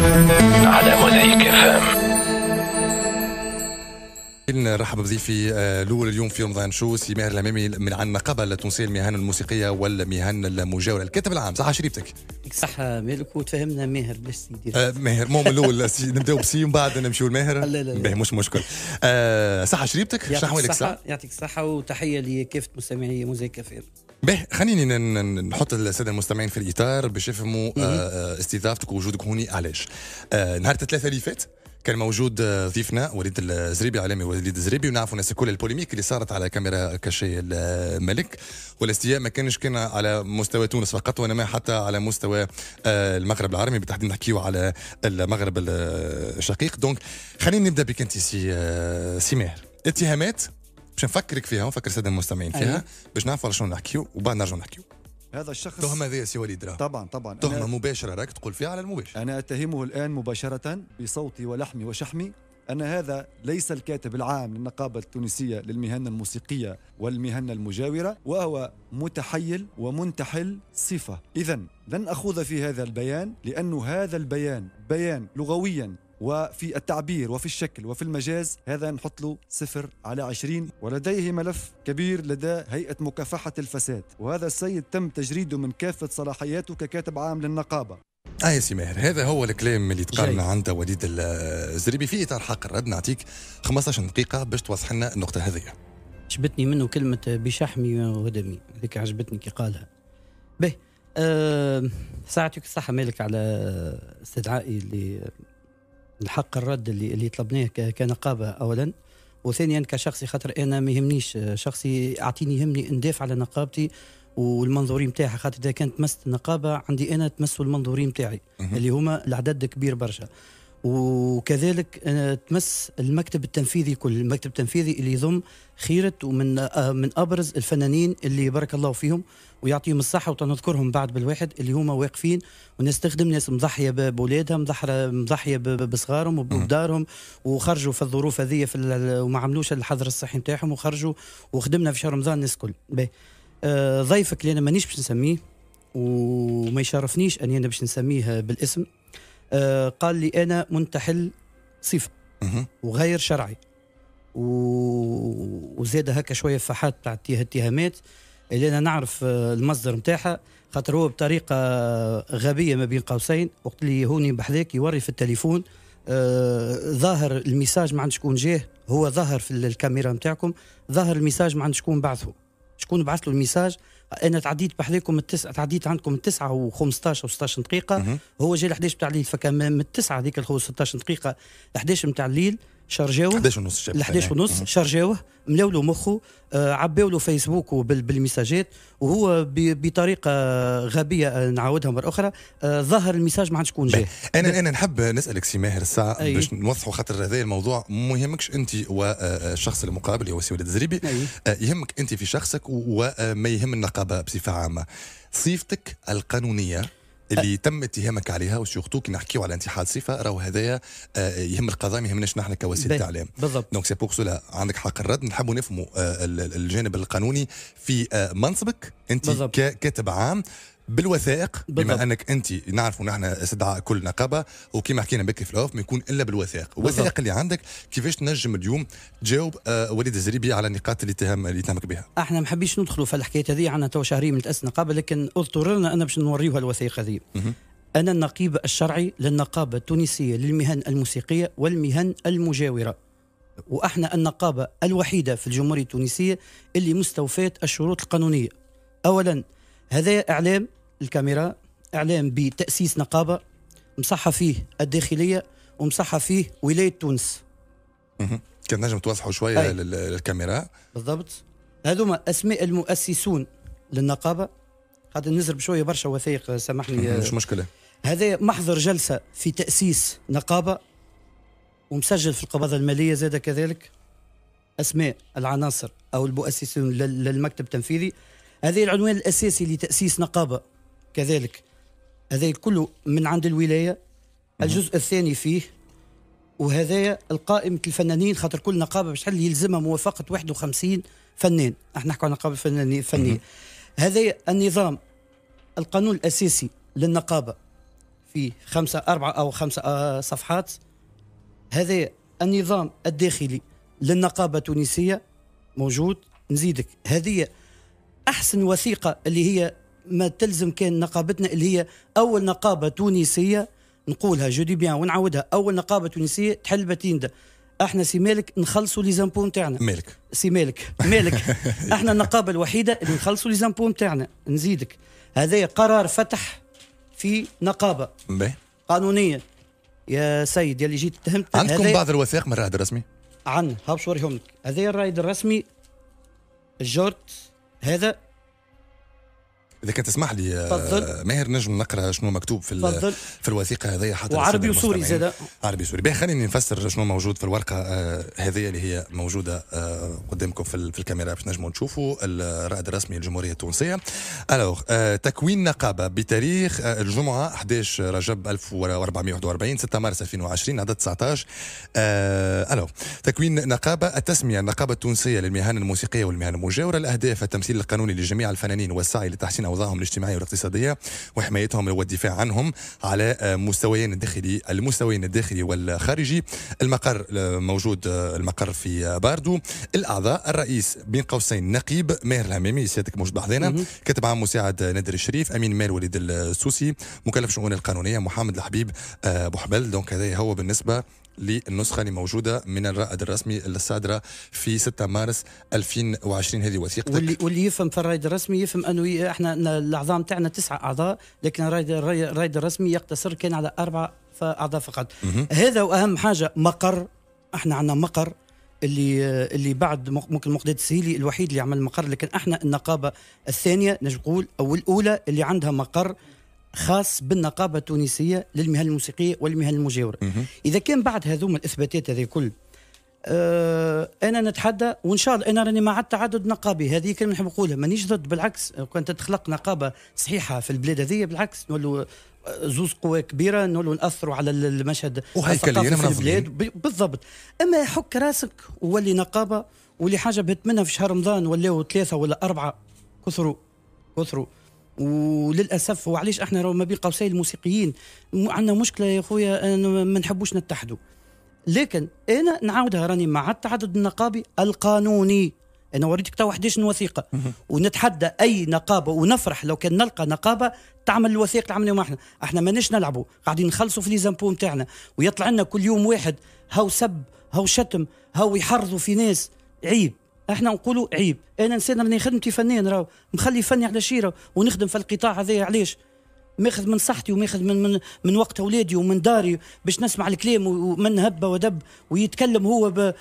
على فام نرحب بضيفي آه، الاول اليوم في رمضان شو سي ماهر الامامي من عن قبل التونسيه المهن الموسيقيه والمهن المجاوره الكاتب العام صحه شريفتك صح مالك وتفهمنا ماهر باش سيدي آه ماهر مو من الاول نبداو بسي ومن بعد نمشيو لماهر لا لا لا مش مشكل آه صحة شريبتك شنو احوالك صحة يعطيك الصحة وتحية لكافة مستمعي مزيكا فير به خليني نحط الساده المستمعين في الاطار باش يفهموا آه، آه، استضافتك ووجودك هوني علاش آه، نهار الثلاثه اللي فات كان موجود ضيفنا وليد الزريبي اعلامي وليد الزريبي ونعرفوا الناس الكل البوليميك اللي صارت على كاميرا كاشي الملك والاستياء ما كانش كان على مستوى تونس فقط وانما حتى على مستوى المغرب العربي بالتحديد نحكيو على المغرب الشقيق دونك خليني نبدا بك انت سي سي ماهر اتهامات باش نفكرك فيها ونفكر الساده المستمعين فيها باش نعرفوا على شنو نحكيو وبعد نرجعوا نحكيو هذا الشخص التهمه هذه سي وليد طبعا طبعا تهمه مباشره راك تقول فيها على المباشر انا اتهمه الان مباشره بصوتي ولحمي وشحمي أن هذا ليس الكاتب العام للنقابة التونسية للمهن الموسيقية والمهن المجاورة وهو متحيل ومنتحل صفة إذا لن أخوض في هذا البيان لأن هذا البيان بيان لغويا وفي التعبير وفي الشكل وفي المجاز هذا نحط له صفر على عشرين ولديه ملف كبير لدى هيئة مكافحة الفساد وهذا السيد تم تجريده من كافة صلاحياته ككاتب عام للنقابة اه يا سي ماهر هذا هو الكلام اللي تقارن عند وليد الزريبي في اطار حق الرد نعطيك 15 دقيقه باش توضح لنا النقطه هذه عجبتني منه كلمه بشحمي ودمي هذيك عجبتني كي قالها به أه ساعتك الصحه مالك على استدعائي اللي الحق الرد اللي اللي طلبناه كنقابه اولا وثانيا كشخصي خاطر انا ما يهمنيش شخصي اعطيني يهمني ندافع على نقابتي والمنظوري نتاعها خاطر اذا كانت تمس النقابه عندي انا تمسوا المنظوري نتاعي اللي هما العدد كبير برشا وكذلك آه، تمس المكتب التنفيذي كل المكتب التنفيذي اللي يضم خيرة ومن آه، من أبرز الفنانين اللي بارك الله فيهم ويعطيهم الصحة وتنذكرهم بعد بالواحد اللي هما واقفين ونستخدم ناس مضحية بولادها مضحية بصغارهم وبدارهم وخرجوا في الظروف هذه في وما عملوش الحظر الصحي نتاعهم وخرجوا وخدمنا في شهر رمضان الناس الكل آه، ضيفك اللي أنا مانيش باش نسميه وما يشرفنيش أني أنا باش نسميه بالاسم آه، قال لي انا منتحل صفه وغير شرعي وزاد هكا شويه فحات تاع اتهامات اللي انا نعرف آه، المصدر نتاعها خاطر هو بطريقه غبيه ما بين قوسين وقت اللي هوني بحذاك يوري في التليفون آه ظاهر الميساج ما عند شكون جاه هو ظاهر في الكاميرا نتاعكم ظاهر الميساج ما عند شكون بعثه شكون بعث له الميساج انا تعديت بحذاكم التسعه تعديت عندكم التسعه و15 و16 دقيقه هو جاي ال 11 بتاع الليل فكان من التسعه هذيك ال 16 دقيقه 11 بتاع الليل شارجيوه 11 ونص شاب 11 ونص شارجيوه ملاو له مخه آه، عباو له فيسبوك بالميساجات وهو بطريقه غبيه آه، نعاودها مره اخرى آه، ظهر المساج ما عادش شكون جاي انا انا نحب نسالك سي ماهر الساعه باش نوضحوا خاطر هذا الموضوع ما يهمكش انت والشخص المقابل اللي هو سي وليد الزريبي يهمك انت في شخصك وما يهم النقابه بصفه عامه صفتك القانونيه اللي تم اتهامك عليها وسورتو كي نحكيو على انتحال صفه راهو هذايا آه، يهم القضاء ما يهمناش نحن كوسيله تعليم بالضبط دونك سي بور سولا عندك حق الرد نحبوا نفهموا آه، الجانب القانوني في آه، منصبك انت كاتب عام بالوثائق بما انك انت نعرفوا نحن استدعاء كل نقابه وكما حكينا بك في الاوف ما يكون الا بالوثائق الوثائق اللي عندك كيفاش تنجم اليوم تجاوب آه وليد الزريبي على النقاط اللي اتهم اللي اتهمك بها احنا ما حبيش ندخلوا في الحكايه هذه عندنا تو شهرين من تاسس النقابه لكن اضطررنا انا باش نوريوها الوثائق هذه انا النقيب الشرعي للنقابه التونسيه للمهن الموسيقيه والمهن المجاوره واحنا النقابه الوحيده في الجمهوريه التونسيه اللي مستوفات الشروط القانونيه اولا هذا اعلام الكاميرا اعلام بتاسيس نقابه مصحه فيه الداخليه ومصحه فيه ولايه تونس كان نجم توضحوا شويه للكاميرا بالضبط هذوما اسماء المؤسسون للنقابه قاعد نزرب شويه برشا وثائق سامحني مش مشكله هذا محضر جلسه في تاسيس نقابه ومسجل في القبضه الماليه زاد كذلك اسماء العناصر او المؤسسون للمكتب التنفيذي هذه العنوان الاساسي لتاسيس نقابه كذلك هذا كله من عند الولايه الجزء الثاني فيه وهذايا القائمة الفنانين خاطر كل نقابة بشحال يلزمها موافقة 51 فنان احنا نحكي عن نقابة فنية هذا النظام القانون الأساسي للنقابة في خمسة أربعة أو خمسة آه، صفحات هذا النظام الداخلي للنقابة التونسية موجود نزيدك هذه أحسن وثيقة اللي هي ما تلزم كان نقابتنا اللي هي اول نقابه تونسيه نقولها جو دي بيان ونعاودها اول نقابه تونسيه تحل بتيندا احنا سي مالك نخلصوا لي زامبو نتاعنا مالك سي مالك مالك احنا النقابه الوحيده اللي نخلصوا لي زامبو نتاعنا نزيدك هذا قرار فتح في نقابه بي. قانونيا يا سيد يلي جيت اتهمت عندكم هذي... بعض الوثائق من الرائد الرسمي عن باش نوريهم لك هذا الرائد الرسمي الجورت هذا اذا كنت تسمح لي آه، فضل. ماهر نجم نقرا شنو مكتوب في فضل. في الوثيقه هذه حتى وعربي وسوري زاد عربي وسوري باهي خليني نفسر شنو موجود في الورقه آه، هذه اللي هي موجوده آه، قدامكم في الكاميرا باش نجموا نشوفوا الرائد الرسمي للجمهوريه التونسيه الوغ تكوين نقابه بتاريخ الجمعه 11 رجب 1441 6 مارس 2020 عدد 19 الوغ تكوين نقابة التسمية النقابة التونسية للمهن الموسيقية والمهن المجاورة الأهداف التمثيل القانوني لجميع الفنانين والسعي لتحسين أوضاعهم الاجتماعية والاقتصادية وحمايتهم والدفاع عنهم على مستويين الداخلي المستويين الداخلي والخارجي المقر موجود المقر في باردو الأعضاء الرئيس بين قوسين نقيب ماهر الهمامي سيادتك موجود بحضينا كاتب عام مساعد نادر الشريف أمين مال وليد السوسي مكلف شؤون القانونية محمد الحبيب آه، أبو حبل دونك هذا هو بالنسبة للنسخه اللي موجوده من الرائد الرسمي الصادره في 6 مارس 2020 هذه وثيقتك واللي واللي يفهم في الرائد الرسمي يفهم انه احنا الاعضاء تاعنا تسعه اعضاء لكن الرائد الرائد الرسمي يقتصر كان على اربع اعضاء فقط هذا واهم حاجه مقر احنا عندنا مقر اللي اللي بعد ممكن مقداد السهيلي الوحيد اللي عمل مقر لكن احنا النقابه الثانيه نقول او الاولى اللي عندها مقر خاص بالنقابه التونسيه للمهن الموسيقيه والمهن المجاوره اذا كان بعد هذوما الاثباتات هذه الكل آه، انا نتحدى وان شاء الله انا راني مع التعدد النقابي هذه كلمه نحب نقولها مانيش ضد بالعكس كان تتخلق نقابه صحيحه في البلاد هذه بالعكس نولوا آه، زوز قوى كبيره نولوا ناثروا على المشهد الثقافي في البلاد بالضبط اما حك راسك وولي نقابه واللي حاجه بهت منها في شهر رمضان ولاو ثلاثه ولا اربعه كثروا كثروا وللاسف وعلاش احنا ما بين قوسين الموسيقيين عندنا مشكله يا خويا ما نحبوش نتحدوا لكن انا نعاودها راني مع التعدد النقابي القانوني انا وريتك تو 11 وثيقه ونتحدى اي نقابه ونفرح لو كان نلقى نقابه تعمل الوثيقة العمليه ما احنا احنا ماناش نلعبوا قاعدين نخلصوا في ليزامبو نتاعنا ويطلع لنا كل يوم واحد هاو سب هاو شتم هاو يحرضوا في ناس عيب احنا نقولوا عيب انا انسان راني خدمتي فنان راهو مخلي فني على شيره ونخدم في القطاع هذايا علاش ماخذ من صحتي وماخذ من من من وقت اولادي ومن داري باش نسمع الكلام ومن هب ودب ويتكلم هو ب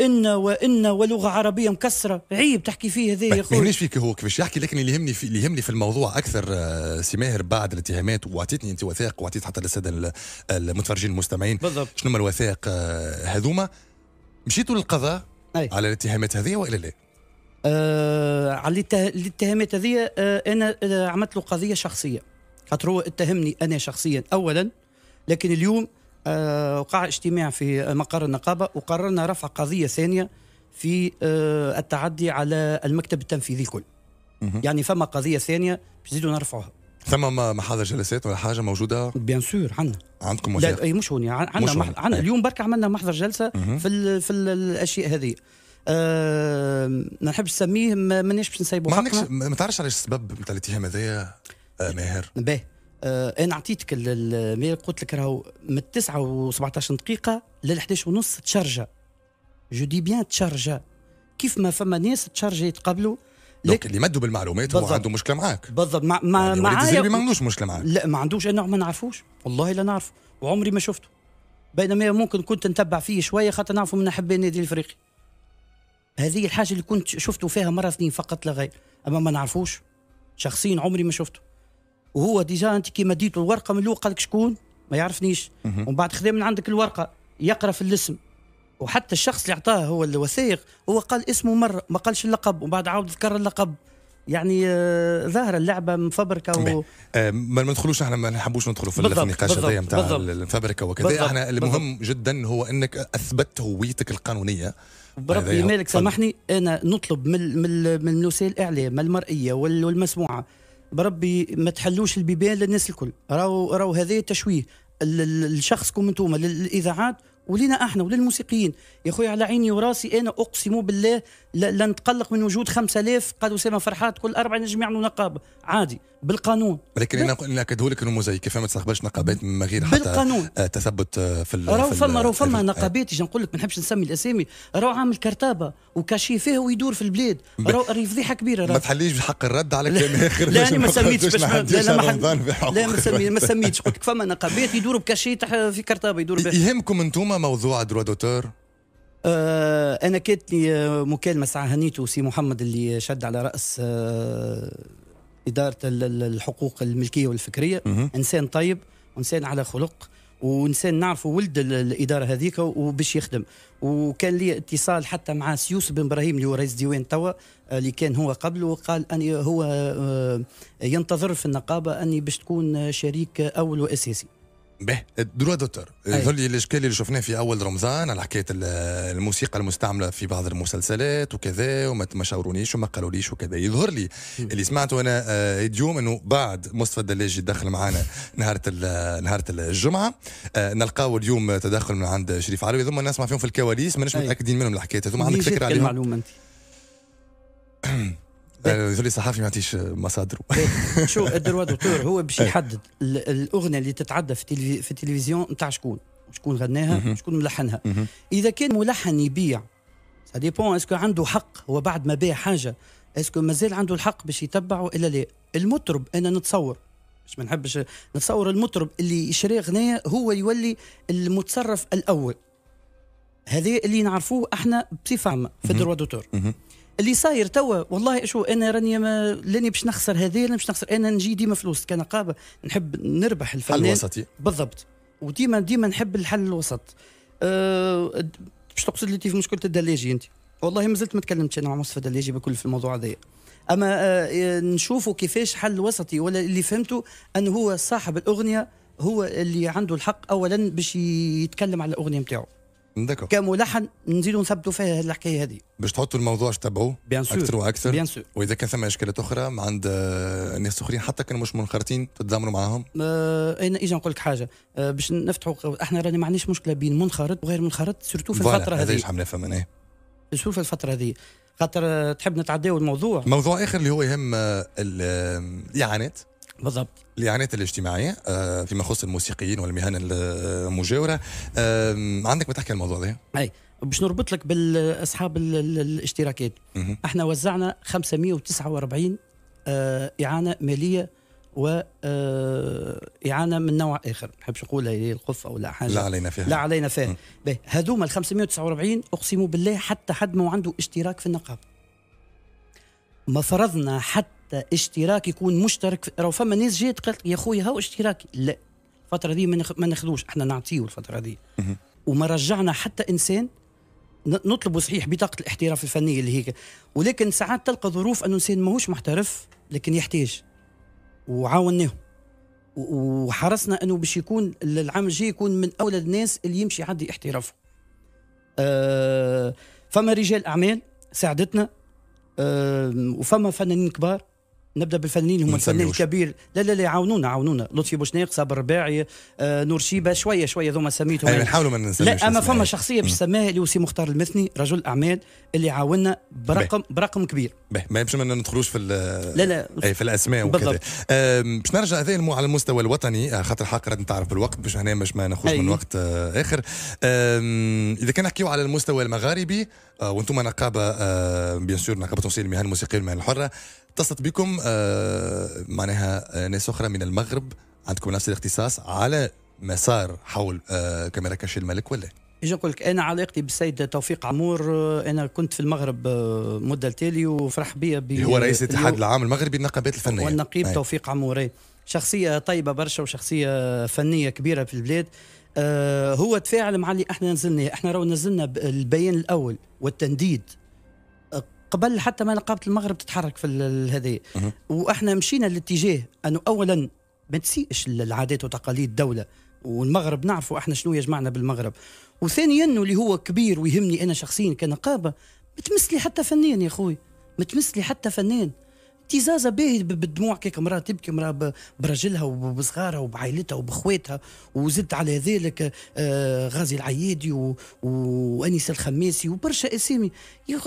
ان وان ولغه عربيه مكسره عيب تحكي فيه هذا يا اخوي خويا فيك هو كيفاش يحكي لكن اللي يهمني في اللي يهمني في الموضوع اكثر آه، سي ماهر بعد الاتهامات واعطيتني انت وثائق واعطيت حتى للساده المتفرجين المستمعين بالضبط شنو الوثائق آه، هذوما مشيتوا للقضاء أي. على الاتهامات هذه والا لا؟ آه على الاتهامات هذه آه انا آه عملت له قضيه شخصيه خاطر هو اتهمني انا شخصيا اولا لكن اليوم آه وقع اجتماع في مقر النقابه وقررنا رفع قضيه ثانيه في آه التعدي على المكتب التنفيذي الكل. يعني فما قضيه ثانيه نزيدوا نرفعوها ثم محاضر جلسات ولا حاجه موجوده بيان سور عندنا عندكم لا اي مش هون يعني عندنا مح... عندنا إيه. اليوم برك عملنا محضر جلسه مه. في ال... في ال... الاشياء هذه أه... ما نحبش نسميه مانيش باش نسيبو ما عندكش ما تعرفش علاش السبب نتاع الاتهام هذايا آه، ماهر باهي أه... انا عطيتك الميل قلت لك راهو من 9 و17 دقيقه لل 11 ونص تشارجا جو دي بيان تشارجا كيف ما فما ناس تشارجا يتقابلوا لك اللي مدوا بالمعلومات هو عنده مشكله معاك بالضبط مع مع يعني معايا ما عندوش مشكله معاك لا ما عندوش انا ما نعرفوش والله لا نعرف وعمري ما شفته بينما ممكن كنت نتبع فيه شويه خاطر نعرفه من احباء النادي الافريقي هذه الحاجه اللي كنت شفته فيها مره اثنين فقط لا غير اما ما نعرفوش شخصيا عمري ما شفته وهو ديجا انت كي مديته الورقه من الاول قال لك شكون ما يعرفنيش ومن بعد خذا من عندك الورقه يقرا في الاسم وحتى الشخص اللي اعطاه هو الوثائق هو قال اسمه مر ما قالش اللقب وبعد عاود ذكر اللقب يعني آه، ظاهره اللعبه مفبركه و... آه ما ندخلوش احنا ما نحبوش ندخلوا في النقاش هذايا نتاع الفبركه وكذا احنا المهم بالضبط. جدا هو انك اثبت هويتك القانونيه بربي مالك سامحني انا نطلب من من من وسائل الاعلام المرئيه والمسموعه بربي ما تحلوش البيبان للناس الكل راهو راهو هذا تشويه الشخصكم انتم للاذاعات ولينا احنا وللموسيقيين يا خويا على عيني وراسي انا اقسم بالله لا نتقلق من وجود 5000 قالوا اسامه فرحات كل اربعه نجم يعملوا نقابه عادي بالقانون ولكن ناكدوا لك انه كيف ما تستقبلش نقابات من غير حتى بالقانون آه، تثبت آه، في راهو فما راهو فما آه. نقابات اجي نقول لك ما نحبش نسمي الاسامي راهو عامل كرتابه وكاشي فيه ويدور في البلاد راهو فضيحه كبيره راهو ما تحليش بحق الرد على كلام اخر لا انا ما سميتش باش لا لا ما لا ما سميتش قلت لك فما نقابات يدوروا بكاشي في كرتابه يدوروا يهمكم انتم ثم موضوع دروا دوتور آه انا لي مكالمه ساعه هنيتو سي محمد اللي شد على راس آه اداره الحقوق الملكيه والفكريه مه. انسان طيب وانسان على خلق وانسان نعرفه ولد الاداره هذيك وباش يخدم وكان لي اتصال حتى مع سيوس بن ابراهيم اللي هو رئيس ديوان توا آه، اللي كان هو قبله وقال اني هو آه، ينتظر في النقابه اني باش تكون شريك اول واساسي به دروا دوتر ذل الاشكال اللي شفناه في اول رمضان على حكايه الموسيقى المستعمله في بعض المسلسلات وكذا وما تشاورونيش شاورونيش وما قالوليش وكذا يظهر لي اللي سمعته انا اليوم آه، انه بعد مصطفى الدلاجي دخل معنا نهار نهار الجمعه آه، نلقاو اليوم تدخل من عند شريف علوي ثم نسمع فيهم في الكواليس ماناش متاكدين منهم الحكايه هذوما عندك فكره عليهم المعلومه انت يقول لي ما عنديش مصادره شو الدروا دوتور هو باش إيه. يحدد الاغنيه اللي تتعدى في, في التلفزيون نتاع شكون شكون غناها شكون ملحنها اذا كان ملحن يبيع سا ديبون اسكو عنده حق هو بعد ما باع حاجه اسكو مازال عنده الحق باش يتبعه الا لا المطرب انا نتصور مش ما نحبش نتصور المطرب اللي يشري اغنيه هو يولي المتصرف الاول هذا اللي نعرفوه احنا بصفه عامه في الدروا دوتور اللي صاير توا والله شو انا راني ما لاني باش نخسر هذه انا باش نخسر انا نجي ديما فلوس كنقابه نحب نربح الفنان الوسطي بالضبط وديما ديما نحب الحل الوسط أه باش تقصد لي في مشكله الدلاجي انت والله ما زلت ما تكلمتش انا مع مصطفى الدلاجي بكل في الموضوع هذايا اما أه نشوفوا كيفاش حل وسطي ولا اللي فهمته ان هو صاحب الاغنيه هو اللي عنده الحق اولا باش يتكلم على الاغنيه نتاعو كملحن نزيدوا نثبتوا فيها الحكايه هذه باش تحطوا الموضوع تتبعوه اكثر واكثر بيان سور واذا كان ثم اشكالات اخرى عند آه، ناس اخرين حتى كانوا مش منخرطين تتضامنوا معاهم آه انا اجي نقول لك حاجه آه باش نفتحوا احنا راني ما عندناش مشكله بين منخرط وغير منخرط سورتو في الفتره هذه هذا حمله فمناه نشوف في الفتره هذه خاطر تحب نتعداو الموضوع موضوع اخر اللي هو يهم آه، الاعانات بالضبط الاعانات الاجتماعيه آه، فيما يخص الموسيقيين والمهن المجاوره عندك ما تحكي الموضوع هذا؟ اي باش نربط لك بالاصحاب الاشتراكات مه. احنا وزعنا 549 آه، اعانه ماليه و آه، اعانه من نوع اخر ما نحبش نقول هي القفة ولا حاجه لا علينا فيها لا علينا فيها هذوما ال 549 اقسم بالله حتى حد ما عنده اشتراك في النقابه ما فرضنا حتى حتى اشتراك يكون مشترك راهو فما ناس جات قالت يا خويا هاو اشتراكي لا الفتره دي ما ناخذوش احنا نعطيه الفتره دي وما رجعنا حتى انسان نطلب صحيح بطاقه الاحتراف الفنيه اللي هيك ولكن ساعات تلقى ظروف انه انسان ماهوش محترف لكن يحتاج وعاونناهم وحرصنا انه باش يكون العام الجاي يكون من اولى الناس اللي يمشي عندي احترافه أه فما رجال اعمال ساعدتنا أه وفما فنانين كبار نبدا بالفنانين هم الفنان الكبير لا لا لا يعاونونا عاونونا لطفي بوشناق صابر الرباعي آه نور شيبه شويه شويه ذوما سميتهم أيوة، يعني نحاولوا ما ننساوش لا اما فما أيوة. شخصيه باش نسميها اللي هو سي مختار المثني رجل اعمال اللي عاونا برقم بيه. برقم كبير بيه. ما باش ما ندخلوش في لا لا اي في الاسماء وكذا باش نرجع هذا على المستوى الوطني آه، خاطر حق نتعرف بالوقت باش هنا باش ما ناخذش من أيوة. وقت آه اخر اذا كان نحكيو على المستوى المغاربي آه، وانتم نقابه بيان آه، سور نقابه تونسيه المهن الموسيقيه والمهن الحره اتصلت بكم آه، معناها آه، ناس اخرى من المغرب عندكم نفس الاختصاص على مسار حول آه، كاميرا كاش الملك ولا؟ اجي نقول لك انا علاقتي بالسيد توفيق عمور انا كنت في المغرب مده تالي وفرح بيا بي هو رئيس الاتحاد العام المغربي للنقابات الفنيه والنقيب أي. توفيق عمور شخصيه طيبه برشا وشخصيه فنيه كبيره في البلاد آه هو تفاعل مع اللي احنا نزلناه احنا راه نزلنا البيان الاول والتنديد قبل حتى ما نقابه المغرب تتحرك في هذه واحنا مشينا الاتجاه انه اولا ما تسيئش العادات وتقاليد دوله والمغرب نعرفوا احنا شنو يجمعنا بالمغرب وثانيا اللي هو كبير ويهمني انا شخصيا كنقابه ما تمس لي حتى فنان يا اخوي ما تمس لي حتى فنان ابتزازه باهي بالدموع كيك مراه تبكي مراه برجلها وبصغارها وبعائلتها وبخواتها وزدت على ذلك آه، غازي العيادي وانيس الخماسي وبرشا اسامي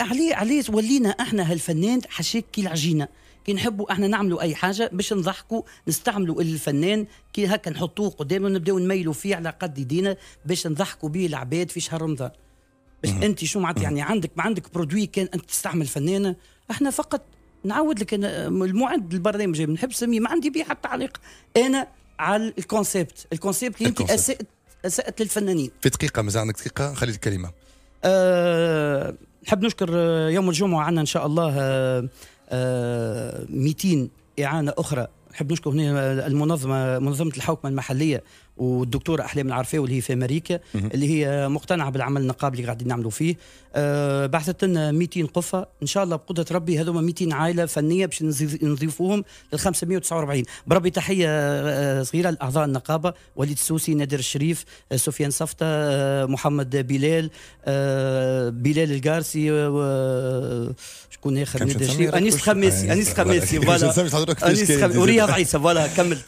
عليه عليه ولينا احنا هالفنان حشاك كي العجينه كي نحبوا احنا نعملوا اي حاجه باش نضحكوا نستعملوا الفنان كي هكا نحطوه قدامنا ونبداو نميلوا فيه على قد ايدينا باش نضحكوا به العباد في شهر رمضان باش انت شو معناتها يعني عندك ما عندك برودوي كان انت تستعمل فنانه احنا فقط نعاود لك انا المعد البرنامج من حب ما عندي به حتى تعليق انا على الكونسيبت الكونسيبت اللي انت اسات اسات للفنانين في دقيقه مازال عندك دقيقه خلي الكلمه أه نحب نشكر أه، يوم الجمعه عندنا ان شاء الله أه 200 أه، اعانه اخرى نحب نشكر هنا المنظمه منظمه الحوكمه المحليه والدكتوره احلام العرفاوي اللي هي في امريكا اللي هي مقتنعه بالعمل النقابي اللي قاعدين نعملوا فيه أه بعثت لنا 200 قفه ان شاء الله بقدره ربي هذوما 200 عائله فنيه باش نضيفوهم لل 549 بربي تحيه آه، صغيره لاعضاء النقابه وليد السوسي نادر الشريف آه، سفيان صفته آه، محمد بلال بلال القارسي شكون اخر نادر الشريف انيس خماسي انيس خماسي فوالا انيس خماسي قطعي سووا لها كمل